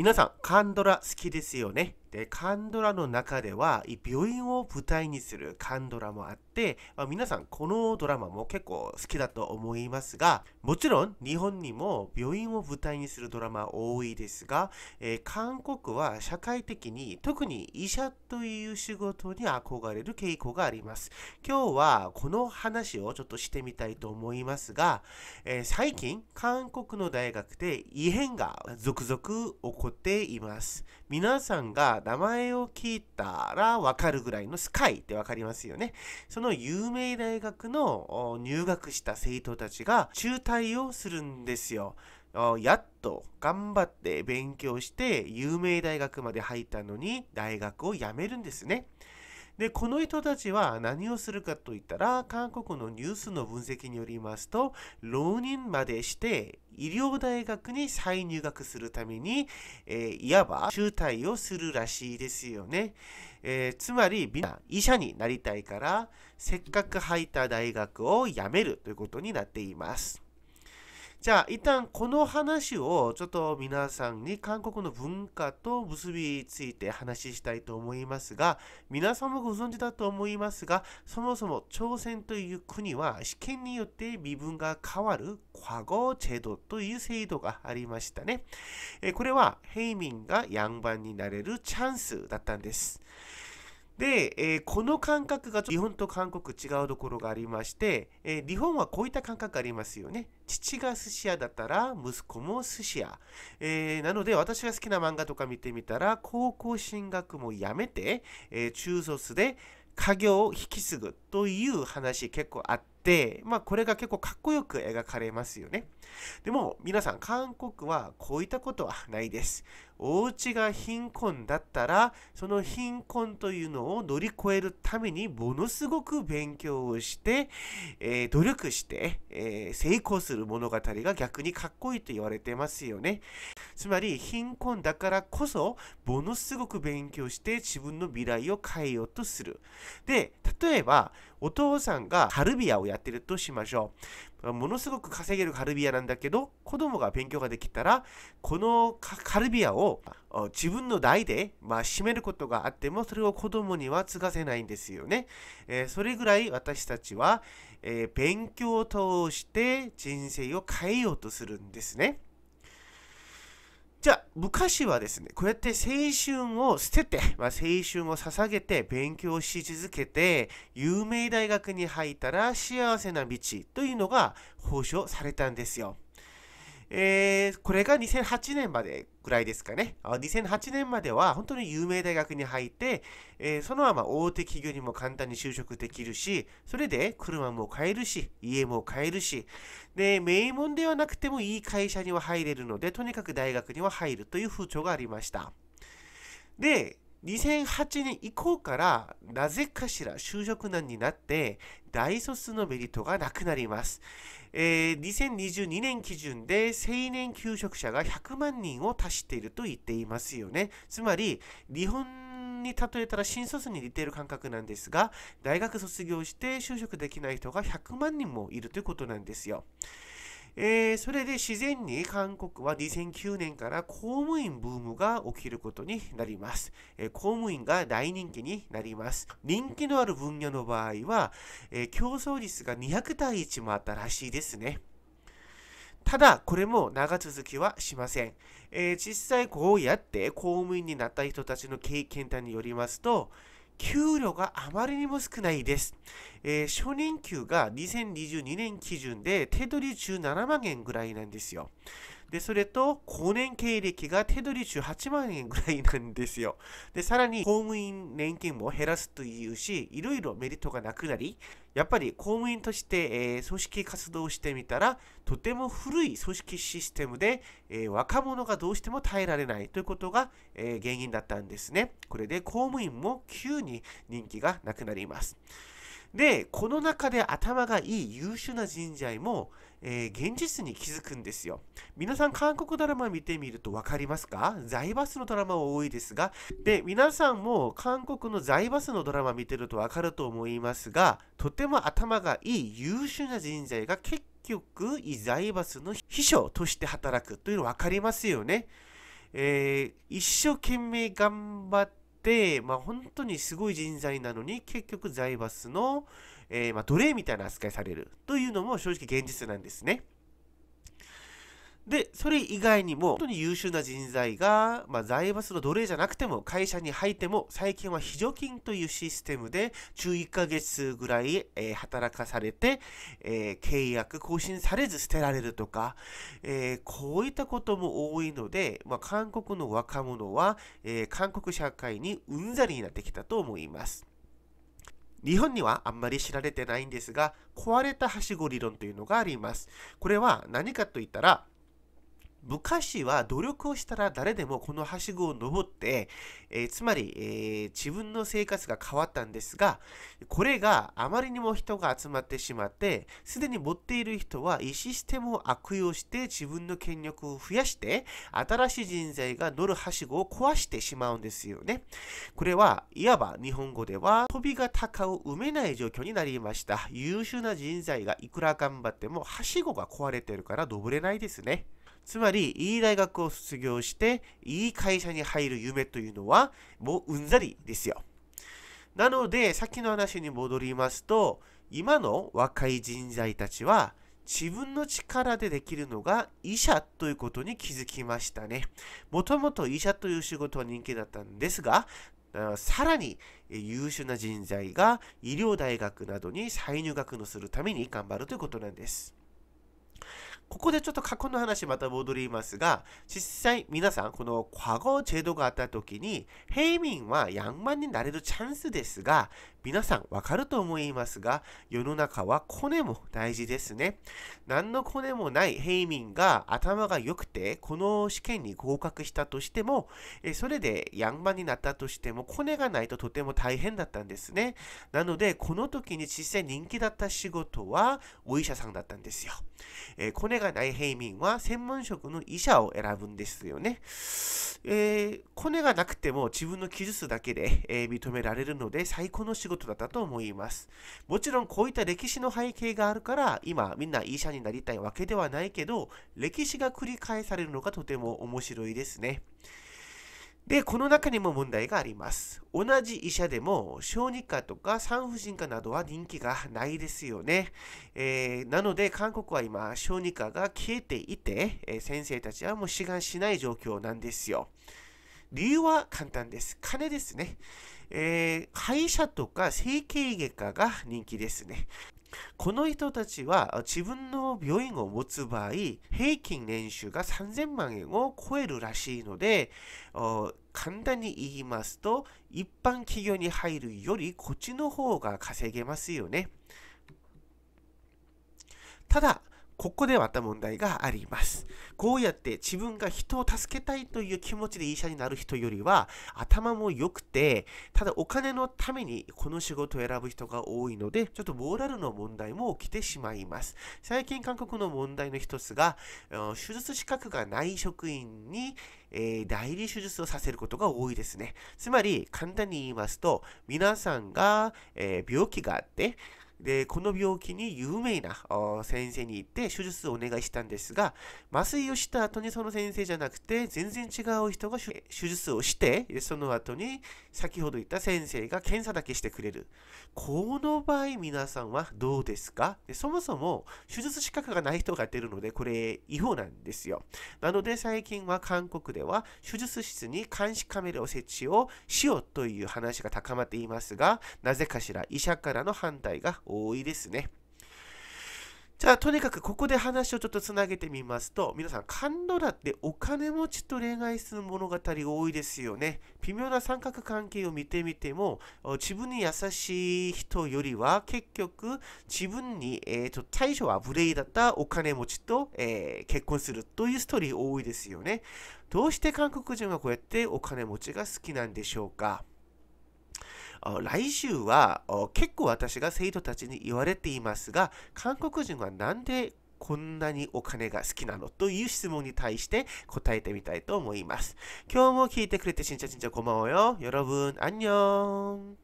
皆さん、カンドラ好きですよねで、カンドラの中では、病院を舞台にするカンドラもあって、まあ、皆さんこのドラマも結構好きだと思いますが、もちろん日本にも病院を舞台にするドラマ多いですが、えー、韓国は社会的に特に医者という仕事に憧れる傾向があります。今日はこの話をちょっとしてみたいと思いますが、えー、最近韓国の大学で異変が続々起こっています。皆さんが名前を聞いたらわかるぐらいのスカイってわかりますよね。その有名大学の入学した生徒たちが中退をするんですよ。やっと頑張って勉強して有名大学まで入ったのに大学を辞めるんですね。でこの人たちは何をするかといったら韓国のニュースの分析によりますと浪人までして医療大学に再入学するために、えー、いわば中退をするらしいですよね、えー、つまりみんな医者になりたいからせっかく入った大学を辞めるということになっていますじゃあ一旦この話をちょっと皆さんに韓国の文化と結びついて話したいと思いますが皆さんもご存知だと思いますがそもそも朝鮮という国は試験によって身分が変わる過거制度という制度がありましたねこれは平民が양반になれるチャンスだったんですで、えー、この感覚が日本と韓国違うところがありまして、えー、日本はこういった感覚ありますよね。父が寿司屋だったら息子も寿司屋。えー、なので私が好きな漫画とか見てみたら高校進学もやめて、え中卒で家業を引き継ぐという話結構あって、まあこれが結構かっこよく描かれますよね。でも皆さん韓国はこういったことはないです。お家が貧困だったらその貧困というのを乗り越えるためにものすごく勉強をして、えー、努力して、えー、成功する物語が逆にかっこいいと言われてますよね。つまり貧困だからこそものすごく勉強して自分の未来を変えようとするで例えばお父さんがカルビアをやってるとしましょうものすごく稼げるカルビアなんだけど子供が勉強ができたらこのカルビアを自分の代で、まあ、占めることがあってもそれを子供には継がせないんですよね、えー、それぐらい私たちは、えー、勉強を通して人生を変えようとするんですね。じゃあ、昔はですね、こうやって青春を捨てて、まあ、青春を捧げて勉強し続けて、有名大学に入ったら幸せな道というのが保渉されたんですよ。えー、これが2008年までぐらいですかね。2008年までは本当に有名大学に入って、えー、そのまま大手企業にも簡単に就職できるし、それで車も買えるし、家も買えるし、で、名門ではなくてもいい会社には入れるので、とにかく大学には入るという風潮がありました。で、2008年以降からなぜかしら就職難になって大卒のメリットがなくなります。えー、2022年基準で青年求職者が100万人を達していると言っていますよね。つまり日本に例えたら新卒に似ている感覚なんですが大学卒業して就職できない人が100万人もいるということなんですよ。えー、それで自然に韓国は2009年から公務員ブームが起きることになります。えー、公務員が大人気になります。人気のある分野の場合は、えー、競争率が200対1もあったらしいですね。ただ、これも長続きはしません。え実際こうやって公務員になった人たちの経験談によりますと、給料があまりにも少ないです。えー、初任給が2022年基準で手取り17万円ぐらいなんですよ。で、それと、後年経歴が手取り18万円ぐらいなんですよ。で、さらに、公務員年金も減らすというし、いろいろメリットがなくなり、やっぱり公務員として、えー、組織活動してみたら、とても古い組織システムで、えー、若者がどうしても耐えられないということが、えー、原因だったんですね。これで公務員も急に人気がなくなります。で、この中で頭がいい優秀な人材も、えー、現実に気づくんですよ。皆さん、韓国ドラマ見てみると分かりますか財閥のドラマ多いですが、で、皆さんも韓国の財閥のドラマ見てると分かると思いますが、とても頭がいい優秀な人材が結局、イ財閥の秘書として働くというの分かりますよね。えー、一生懸命頑張って、、まあ、本当にすごい人材なのに結局財閥の、えー、まあ、奴隷みたいな扱いされるというのも正直現実なんですね。で、それ以外にも、本当に優秀な人材が、まあ、財閥の奴隷じゃなくても、会社に入っても、最近は非常勤というシステムで、11ヶ月ぐらい、えー、働かされて、えー、契約更新されず捨てられるとか、えー、こういったことも多いので、まあ、韓国の若者は、え韓国社会にうんざりになってきたと思います。日本にはあんまり知られてないんですが、壊れたはしご理論というのがあります。これは何かといったら、昔は努力をしたら誰でもこのはしごを登って、えー、つまり、えー、自分の生活が変わったんですが、これがあまりにも人が集まってしまって、すでに持っている人は異システムを悪用して自分の権力を増やして、新しい人材が乗るはしごを壊してしまうんですよね。これは、いわば日本語では、飛びが高を埋めない状況になりました。優秀な人材がいくら頑張っても、はしごが壊れてるから登れないですね。つまり、いい大学を卒業して、いい会社に入る夢というのは、もううんざりですよ。なので、さっきの話に戻りますと、今の若い人材たちは、自分の力でできるのが医者ということに気づきましたね。もともと医者という仕事は人気だったんですが、さらに優秀な人材が医療大学などに再入学のするために頑張るということなんです。ここでちょっと過去の話また戻りますが、実際皆さん、この과거制度があった時に、平民はヤンマンになれるチャンスですが、皆さんわかると思いますが、世の中はコネも大事ですね。何のコネもない平民が頭が良くて、この試験に合格したとしても、それでヤンマンになったとしても、コネがないととても大変だったんですね。なので、この時に実際人気だった仕事は、お医者さんだったんですよ。えーれがない平民は専門職の医者を選ぶんですよね。えー、コネがなくても自分の技術だけで、えー、認められるので最高の仕事だったと思います。もちろんこういった歴史の背景があるから今みんな医者になりたいわけではないけど歴史が繰り返されるのがとても面白いですね。で、この中にも問題があります。同じ医者でも小児科とか産婦人科などは人気がないですよね。えー、なので韓国は今小児科が消えていて、えー、先生たちはもう志願しない状況なんですよ。理由は簡単です。金ですね。えー、会社とか整形外科が人気ですね。この人たちは自分の病院を持つ場合、平均年収が3000万円を超えるらしいので、簡単に言いますと、一般企業に入るよりこっちの方が稼げますよね。ただ、ここでまた問題があります。こうやって自分が人を助けたいという気持ちで医者になる人よりは頭も良くて、ただお金のためにこの仕事を選ぶ人が多いので、ちょっとモーラルの問題も起きてしまいます。最近韓国の問題の一つが、手術資格がない職員にえ代理手術をさせることが多いですね。つまり、簡単に言いますと、皆さんが、え病気があって、で、この病気に有名な先生に行って手術をお願いしたんですが、麻酔をした後にその先生じゃなくて、全然違う人が手術をして、その後に先ほど言った先生が検査だけしてくれる。この場合皆さんはどうですかでそもそも手術資格がない人が出るので、これ違法なんですよ。なので最近は韓国では手術室に監視カメラを設置をしようという話が高まっていますが、なぜかしら医者からの反対がい多いですね。じゃあ、とにかくここで話をちょっとつなげてみますと、皆さん、カンドラってお金持ちと恋愛する物語多いですよね。微妙な三角関係を見てみても、自分に優しい人よりは、結局、自分に、えーと、対処は無礼だったお金持ちと、えー、結婚するというストーリー多いですよね。どうして韓国人はこうやってお金持ちが好きなんでしょうか来週は結構私が生徒たちに言われていますが、韓国人はなんでこんなにお金が好きなのという質問に対して答えてみたいと思います。今日も聞いてくれてしんちゃちんちゃこんばんはよ。여러분ーん。